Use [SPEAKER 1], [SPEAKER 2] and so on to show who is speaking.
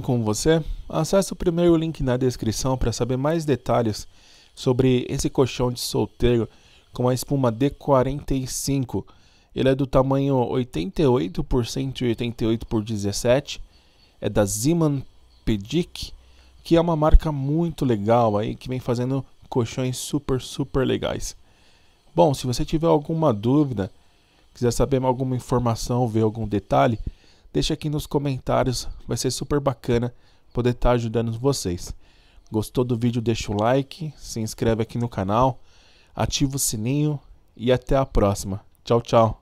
[SPEAKER 1] com você? Acesse o primeiro link na descrição para saber mais detalhes sobre esse colchão de solteiro com a espuma D45. Ele é do tamanho 88 por 188 por 17. É da Ziman Pedic, que é uma marca muito legal aí que vem fazendo colchões super super legais. Bom, se você tiver alguma dúvida, quiser saber alguma informação, ver algum detalhe, deixa aqui nos comentários, vai ser super bacana poder estar tá ajudando vocês. Gostou do vídeo? Deixa o like, se inscreve aqui no canal, ativa o sininho e até a próxima. Tchau, tchau.